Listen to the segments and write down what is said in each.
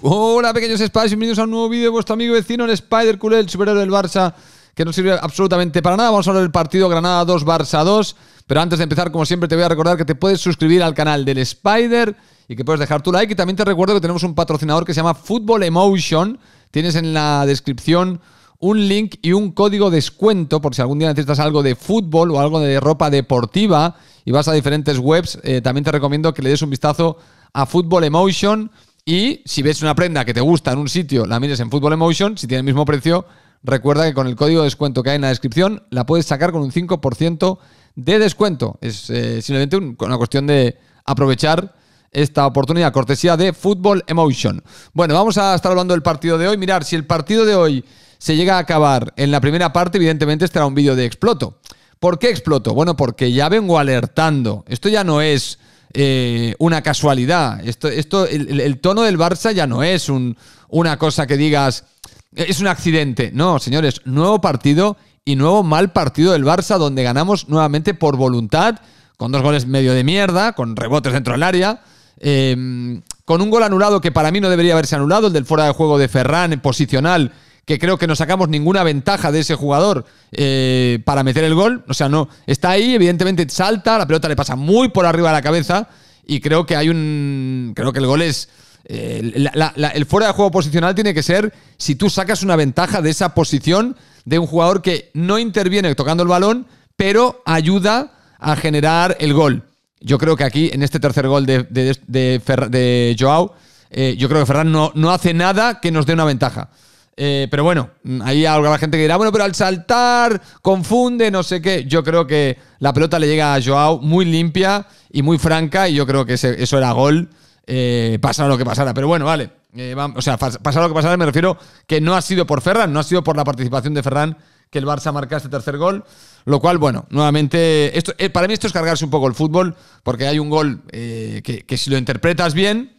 Hola pequeños Spiders, bienvenidos a un nuevo vídeo de vuestro amigo vecino el Spider Culé, el superhéroe del Barça, que no sirve absolutamente para nada. Vamos a hablar del partido Granada 2 Barça 2, pero antes de empezar, como siempre, te voy a recordar que te puedes suscribir al canal del Spider y que puedes dejar tu like y también te recuerdo que tenemos un patrocinador que se llama Football Emotion. Tienes en la descripción un link y un código descuento por si algún día necesitas algo de fútbol o algo de ropa deportiva y vas a diferentes webs, eh, también te recomiendo que le des un vistazo a Football Emotion y si ves una prenda que te gusta en un sitio, la mires en Football Emotion, si tiene el mismo precio, recuerda que con el código de descuento que hay en la descripción, la puedes sacar con un 5% de descuento. Es eh, simplemente una cuestión de aprovechar esta oportunidad, cortesía de Football Emotion. Bueno, vamos a estar hablando del partido de hoy. Mirar, si el partido de hoy se llega a acabar en la primera parte, evidentemente estará un vídeo de exploto. ¿Por qué exploto? Bueno, porque ya vengo alertando. Esto ya no es eh, una casualidad. Esto, esto, el, tono del Barça ya no es una cosa que digas, es un accidente. No, señores, nuevo partido y nuevo mal partido del Barça donde ganamos nuevamente por voluntad, con dos goles medio de mierda, con rebotes dentro del área. Eh, con un gol anulado que para mí no debería haberse anulado, el del fuera de juego de Ferran, posicional, que creo que no sacamos ninguna ventaja de ese jugador eh, para meter el gol. O sea, no, está ahí, evidentemente salta, la pelota le pasa muy por arriba de la cabeza y creo que hay un... Creo que el gol es... Eh, el fuera de juego posicional tiene que ser si tú sacas una ventaja de esa posición de un jugador que no interviene tocando el balón, pero ayuda a generar el gol. Yo creo que aquí, en este tercer gol de, de, de, Joao, eh, yo creo que Ferran no, no hace nada que nos dé una ventaja. Eh, pero bueno, ahí habrá gente que dirá, bueno, pero al saltar confunde, no sé qué. Yo creo que la pelota le llega a Joao muy limpia y muy franca y yo creo que eso era gol, eh, pasara lo que pasara. Pero bueno, vale. Eh, o sea, pasara lo que pasara, me refiero que no ha sido por Ferran, no ha sido por la participación de Ferran que el Barça marca este tercer gol. Lo cual, bueno, nuevamente, esto, eh, para mí esto es cargarse un poco el fútbol, porque hay un gol que, si lo interpretas bien,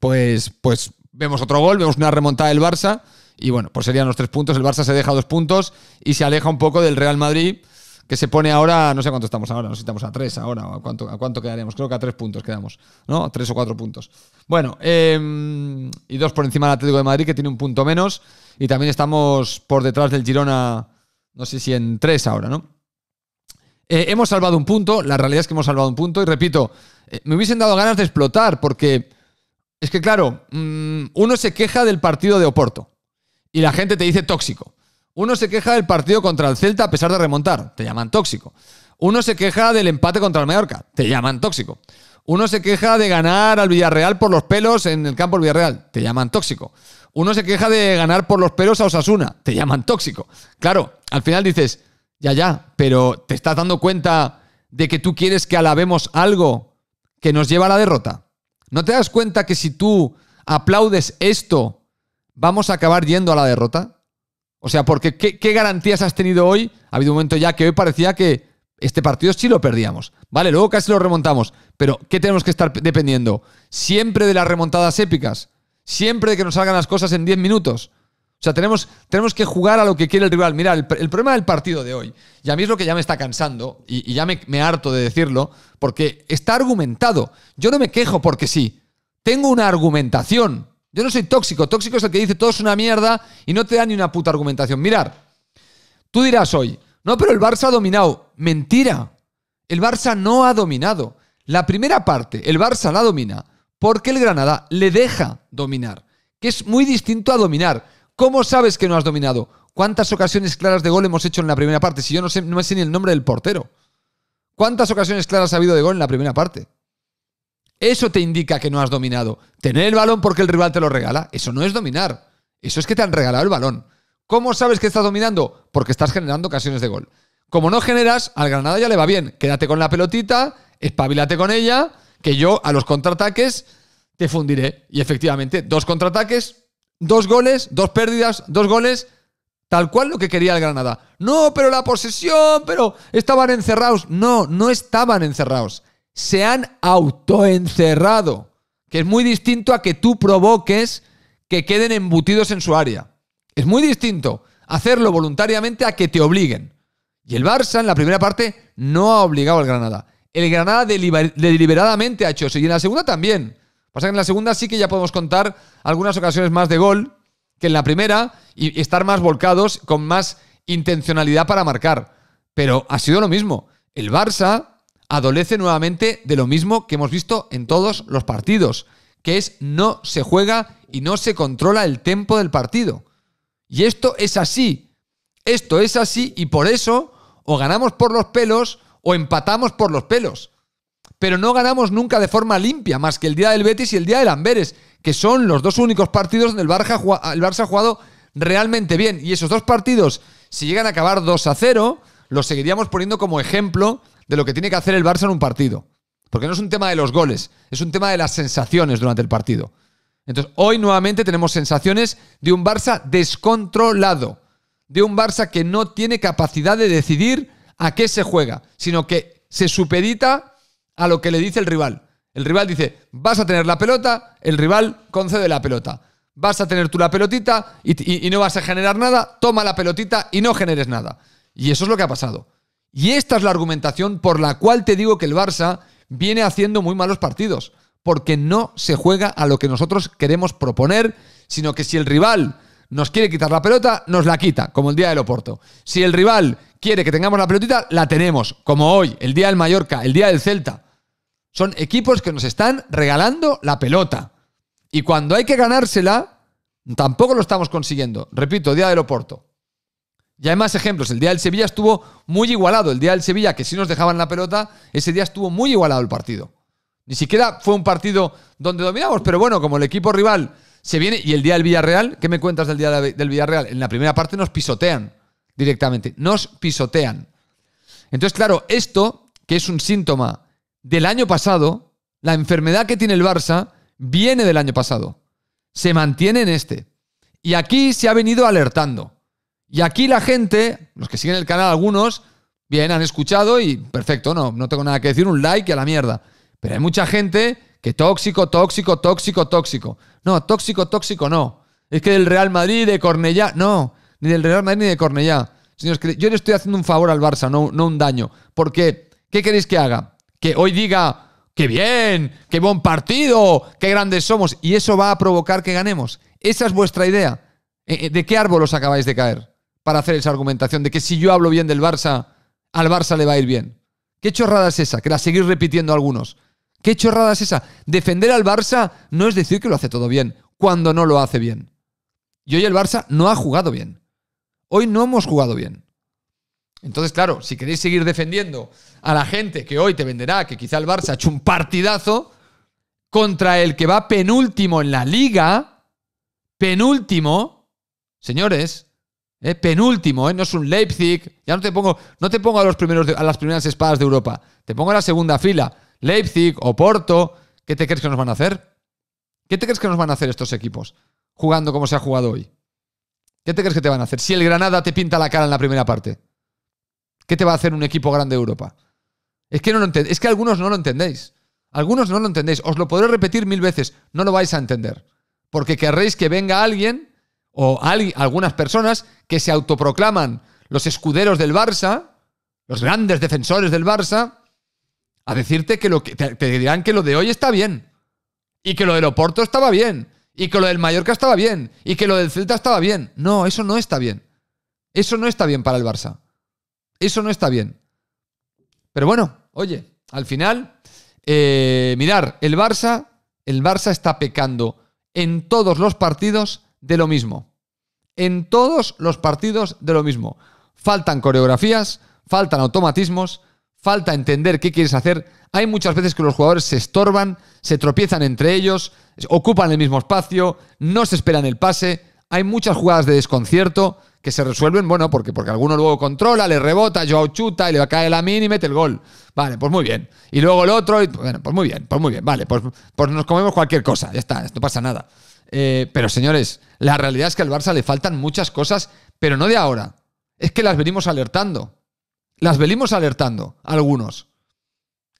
pues, pues vemos otro gol, vemos una remontada del Barça y bueno, pues serían los tres puntos. El Barça se deja dos puntos y se aleja un poco del Real Madrid, que se pone ahora, no sé cuánto estamos ahora, no sé si estamos a tres ahora, o a cuánto, a cuánto quedaremos. Creo que a tres puntos quedamos, ¿no? Tres o cuatro puntos. Bueno, em, y dos por encima del Atlético de Madrid, que tiene un punto menos. Y también estamos por detrás del Girona, no sé si en tres ahora, ¿no? Eh, hemos salvado un punto, la realidad es que hemos salvado un punto. Y repito, eh, me hubiesen dado ganas de explotar, porque es que, claro, mm, uno se queja del partido de Oporto y la gente te dice tóxico. Uno se queja del partido contra el Celta a pesar de remontar, te llaman tóxico. Uno se queja del empate contra el Mallorca, te llaman tóxico. Uno se queja de ganar al Villarreal por los pelos en el campo del Villarreal, te llaman tóxico. Uno se queja de ganar por los pelos a Osasuna, te llaman tóxico. Claro, al final dices, ya, ya, pero ¿te estás dando cuenta de que tú quieres que alabemos algo que nos lleva a la derrota? ¿No te das cuenta que si tú aplaudes esto ¿Vamos a acabar yendo a la derrota? O sea, porque ¿qué, garantías has tenido hoy? Ha habido un momento ya que hoy parecía que este partido sí lo perdíamos. Vale, luego casi lo remontamos. Pero ¿qué tenemos que estar dependiendo? Siempre de las remontadas épicas. Siempre de que nos salgan las cosas en 10 minutos. O sea, tenemos, tenemos que jugar a lo que quiere el rival. Mira, el, problema del partido de hoy, y a mí es lo que ya me está cansando, y, ya me, me harto de decirlo, porque está argumentado. Yo no me quejo porque sí. Tengo una argumentación. Yo no soy tóxico. Tóxico es el que dice todo es una mierda y no te da ni una puta argumentación. Mirar, tú dirás hoy, no, pero el Barça ha dominado. Mentira. El Barça no ha dominado. La primera parte, el Barça la domina porque el Granada le deja dominar, que es muy distinto a dominar. ¿Cómo sabes que no has dominado? ¿Cuántas ocasiones claras de gol hemos hecho en la primera parte? Si yo no, sé, no sé ni el nombre del portero. ¿Cuántas ocasiones claras ha habido de gol en la primera parte? Eso te indica que no has dominado. Tener el balón porque el rival te lo regala, eso no es dominar. Eso es que te han regalado el balón. ¿Cómo sabes que estás dominando? Porque estás generando ocasiones de gol. Como no generas, al Granada ya le va bien. Quédate con la pelotita, espabilate con ella, que yo a los contraataques te fundiré. Y efectivamente, dos contraataques, dos goles, dos pérdidas, dos goles, tal cual lo que quería el Granada. No, pero la posesión, pero estaban encerrados. No, no estaban encerrados se han autoencerrado, que es muy distinto a que tú provoques que queden embutidos en su área. Es muy distinto hacerlo voluntariamente a que te obliguen. Y el Barça en la primera parte no ha obligado al Granada. El Granada deliberadamente ha hecho eso y en la segunda también. Pasa que en la segunda sí que ya podemos contar algunas ocasiones más de gol que en la primera y estar más volcados con más intencionalidad para marcar. Pero ha sido lo mismo. El Barça adolece nuevamente de lo mismo que hemos visto en todos los partidos, que es no se juega y no se controla el tempo del partido. Y esto es así. Esto es así y por eso o ganamos por los pelos o empatamos por los pelos. Pero no ganamos nunca de forma limpia, más que el día del Betis y el día del Amberes, que son los dos únicos partidos donde el Barça, el Barça ha jugado realmente bien. Y esos dos partidos, si llegan a acabar 2 a 0, los seguiríamos poniendo como ejemplo de lo que tiene que hacer el Barça en un partido. Porque no es un tema de los goles, es un tema de las sensaciones durante el partido. Entonces, hoy nuevamente tenemos sensaciones de un Barça descontrolado, de un Barça que no tiene capacidad de decidir a qué se juega, sino que se supedita a lo que le dice el rival. El rival dice, vas a tener la pelota, el rival concede la pelota. Vas a tener tú la pelotita y, y no vas a generar nada, toma la pelotita y no generes nada. Y eso es lo que ha pasado. Y esta es la argumentación por la cual te digo que el Barça viene haciendo muy malos partidos, porque no se juega a lo que nosotros queremos proponer, sino que si el rival nos quiere quitar la pelota, nos la quita, como el día del Oporto. Si el rival quiere que tengamos la pelotita, la tenemos, como hoy, el día del Mallorca, el día del Celta. Son equipos que nos están regalando la pelota. Y cuando hay que ganársela, tampoco lo estamos consiguiendo. Repito, día del Oporto. Y hay más ejemplos. El día del Sevilla estuvo muy igualado. El día del Sevilla, que sí nos dejaban la pelota, ese día estuvo muy igualado el partido. Ni siquiera fue un partido donde dominamos, pero bueno, como el equipo rival se viene. Y el día del Villarreal, ¿qué me cuentas del día del Villarreal? En la primera parte nos pisotean directamente. Nos pisotean. Entonces, claro, esto, que es un síntoma del año pasado, la enfermedad que tiene el Barça viene del año pasado. Se mantiene en este. Y aquí se ha venido alertando. Y aquí la gente, los que siguen el canal, algunos, bien, han escuchado y perfecto, no, no tengo nada que decir, un like a la mierda. Pero hay mucha gente que tóxico, tóxico, tóxico, tóxico. No, tóxico, tóxico no. Es que del Real Madrid, de Cornellá, no, ni del Real Madrid ni de Cornellá. Señores, yo le estoy haciendo un favor al Barça, no, no un daño. Porque, ¿qué queréis que haga? Que hoy diga, qué bien, qué buen partido, qué grandes somos. Y eso va a provocar que ganemos. Esa es vuestra idea. Eh, eh, ¿De qué árbol os acabáis de caer? para hacer esa argumentación de que si yo hablo bien del Barça, al Barça le va a ir bien. ¿Qué chorrada es esa? Que la seguís repitiendo algunos. ¿Qué chorrada es esa? Defender al Barça no es decir que lo hace todo bien, cuando no lo hace bien. Y hoy el Barça no ha jugado bien. Hoy no hemos jugado bien. Entonces, claro, si queréis seguir defendiendo a la gente que hoy te venderá que quizá el Barça ha hecho un partidazo contra el que va penúltimo en la liga, penúltimo, señores, penúltimo, eh, no es un Leipzig. Ya no te pongo, no te pongo a, los primeros, a las primeras espadas de Europa. Te pongo a la segunda fila. Leipzig, o Porto. ¿Qué te crees que nos van a hacer? ¿Qué te crees que nos van a hacer estos equipos jugando como se ha jugado hoy? ¿Qué te crees que te van a hacer? Si el Granada te pinta la cara en la primera parte, ¿qué te va a hacer un equipo grande de Europa? Es que, no lo es que algunos no lo entendéis. Algunos no lo entendéis. Os lo podré repetir mil veces. No lo vais a entender. Porque querréis que venga alguien o algunas personas que se autoproclaman los escuderos del Barça, los grandes defensores del Barça, a decirte que lo que te, dirán que lo de hoy está bien y que lo del Oporto estaba bien y que lo del Mallorca estaba bien y que lo del Celta estaba bien. No, eso no está bien. Eso no está bien para el Barça. Eso no está bien. Pero bueno, oye, al final, eh, mirar, el Barça, el Barça está pecando en todos los partidos de lo mismo. En todos los partidos de lo mismo. Faltan coreografías, faltan automatismos, falta entender qué quieres hacer. Hay muchas veces que los jugadores se estorban, se tropiezan entre ellos, ocupan el mismo espacio, no se esperan el pase. Hay muchas jugadas de desconcierto que se resuelven, bueno, porque, porque alguno luego controla, le rebota, yo chuta y le cae a la mini y mete el gol. Vale, pues muy bien. Y luego el otro, y, bueno, pues muy bien, pues muy bien, vale, pues, pues nos comemos cualquier cosa, ya está, no pasa nada. Eh, pero señores, la realidad es que al Barça le faltan muchas cosas, pero no de ahora. Es que las venimos alertando. Las venimos alertando, algunos.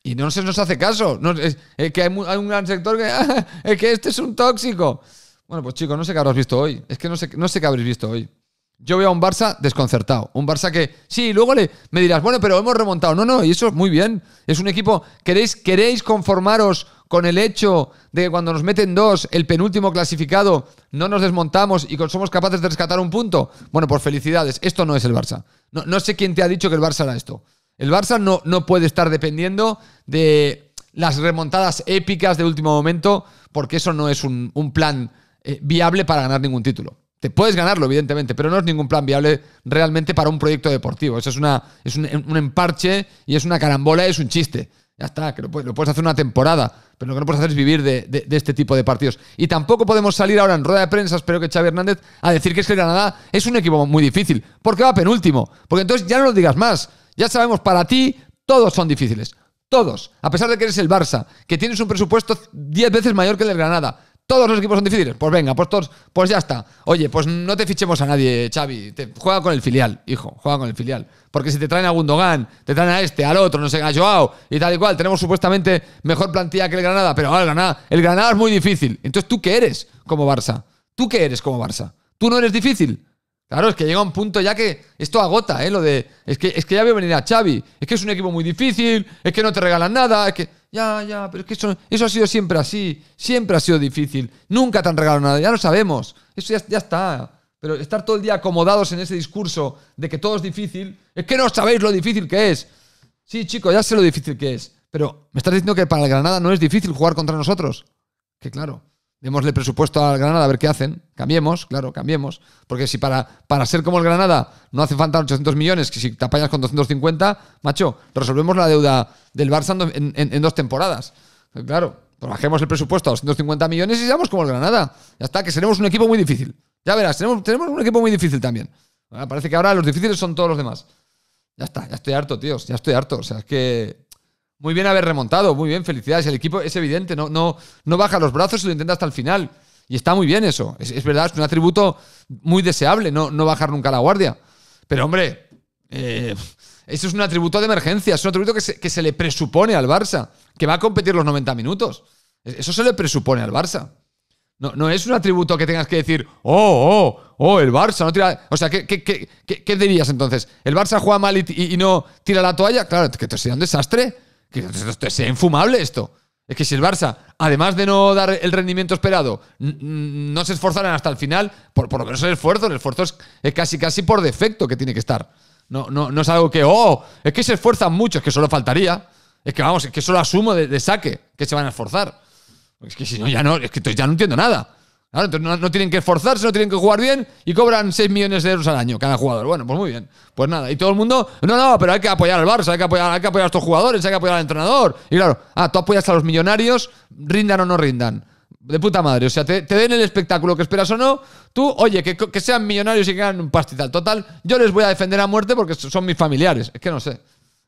Y no se nos hace caso. es, que hay, un gran sector que. Ah, es que este es un tóxico. Bueno, pues chicos, no sé qué habrás visto hoy. Es que no sé, no sé qué habréis visto hoy. Yo veo a un Barça desconcertado. Un Barça que. Sí, luego le, me dirás, bueno, pero hemos remontado. No, no, y eso es muy bien. Es un equipo. ¿Queréis, queréis conformaros con el hecho de que cuando nos meten dos, el penúltimo clasificado, no nos desmontamos y somos capaces de rescatar un punto? Bueno, por pues felicidades, esto no es el Barça. No, sé quién te ha dicho que el Barça era esto. El Barça no, no puede estar dependiendo de las remontadas épicas de último momento, porque eso no es un, plan eh, viable para ganar ningún título. Te puedes ganarlo, evidentemente, pero no es ningún plan viable realmente para un proyecto deportivo. Eso es, una, es un, un, emparche y es una carambola, es un chiste. Ya está, que lo puedes, hacer una temporada, pero lo que no puedes hacer es vivir de, este tipo de partidos. Y tampoco podemos salir ahora en rueda de prensa, espero que Xavi Hernández, a decir que es que el Granada es un equipo muy difícil, porque va penúltimo. Porque entonces ya no lo digas más. Ya sabemos, para ti todos son difíciles. Todos. A pesar de que eres el Barça, que tienes un presupuesto 10 veces mayor que el del Granada, todos los equipos son difíciles. Pues venga, pues todos, pues ya está. Oye, pues no te fichemos a nadie, Xavi. juega con el filial, hijo, juega con el filial. Porque si te traen a Gundogan, te traen a este, al otro, no sé, a Joao y tal y cual, tenemos supuestamente mejor plantilla que el Granada, pero ahora el Granada, el Granada es muy difícil. Entonces, ¿tú qué eres como Barça? ¿Tú qué eres como Barça? ¿Tú no eres difícil? Claro, es que llega un punto ya que esto agota, ¿eh? Lo de, es que, es que ya veo venir a Xavi, es que es un equipo muy difícil, es que no te regalan nada, es que... Ya, ya, pero es que eso, eso ha sido siempre así. Siempre ha sido difícil. Nunca te han regalado nada. Ya lo sabemos. Eso ya, está. Pero estar todo el día acomodados en ese discurso de que todo es difícil, es que no sabéis lo difícil que es. Sí, chico, ya sé lo difícil que es. Pero me estás diciendo que para el Granada no es difícil jugar contra nosotros. Que claro. Démosle presupuesto al Granada a ver qué hacen. Cambiemos, claro, cambiemos. Porque si para, para ser como el Granada no hace falta 800 millones, que si te apañas con 250, macho, resolvemos la deuda del Barça en, en, dos temporadas. Claro, pues bajemos el presupuesto a 250 millones y seamos como el Granada. Ya está, que seremos un equipo muy difícil. Ya verás, tenemos, tenemos un equipo muy difícil también. parece que ahora los difíciles son todos los demás. Ya está, ya estoy harto, tíos, ya estoy harto. O sea, es que muy bien haber remontado, muy bien, felicidades. El equipo es evidente, no, no, no baja los brazos y lo intenta hasta el final. Y está muy bien eso. Es, verdad, es un atributo muy deseable, no, no bajar nunca la guardia. Pero hombre, eh, eso es un atributo de emergencia, es un atributo que se, que se le presupone al Barça, que va a competir los 90 minutos. E, eso se le presupone al Barça. No, no, es un atributo que tengas que decir, oh, oh, oh, el Barça no tira. O sea, ¿qué, qué, qué, dirías entonces? ¿El Barça juega mal y, no tira la toalla? Claro, que te sería un desastre. Que esto sea infumable esto. Es que si el Barça, además de no dar el rendimiento esperado, no se esforzaran hasta el final, por, lo menos el esfuerzo, el esfuerzo es, casi casi por defecto que tiene que estar. No, no, es algo que, oh, es que se esfuerzan mucho, es que solo faltaría. Es que vamos, es que solo asumo de, de saque que se van a esforzar. Es que si no, ya no, es que ya no entiendo nada entonces no, tienen que esforzarse, no tienen que jugar bien y cobran 6 millones de euros al año cada jugador. Bueno, pues muy bien. Pues nada, y todo el mundo, no, no, pero hay que apoyar al Barça, hay que apoyar, que apoyar a estos jugadores, hay que apoyar al entrenador. Y claro, ah, tú apoyas a los millonarios, rindan o no rindan. De puta madre, o sea, te, den el espectáculo que esperas o no. Tú, oye, que, sean millonarios y que ganen un pastizal. Total, yo les voy a defender a muerte porque son mis familiares. Es que no sé.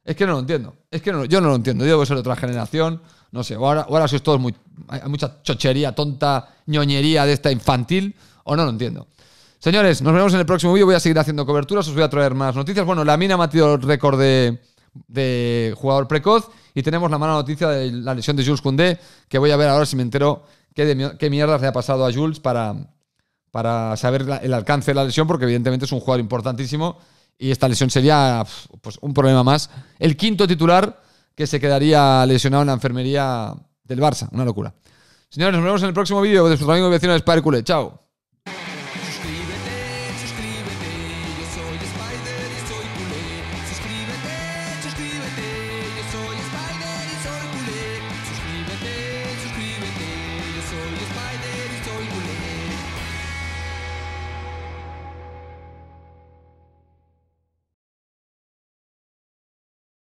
Es que no lo entiendo. Es que no, yo no lo entiendo. Yo a ser otra generación. No sé, o ahora, si es todo muy. Hay mucha chochería, tonta ñoñería de esta infantil, o no lo entiendo. Señores, nos vemos en el próximo vídeo. Voy a seguir haciendo coberturas, os voy a traer más noticias. Bueno, la mina ha batido el récord de, jugador precoz y tenemos la mala noticia de la lesión de Jules Koundé, que voy a ver ahora si me entero qué, qué mierda le ha pasado a Jules para, para saber el alcance de la lesión, porque evidentemente es un jugador importantísimo y esta lesión sería pues, un problema más. El quinto titular que se quedaría lesionado en la enfermería del Barça. Una locura. Señores, nos vemos en el próximo vídeo de su amigo y vecino de Chao.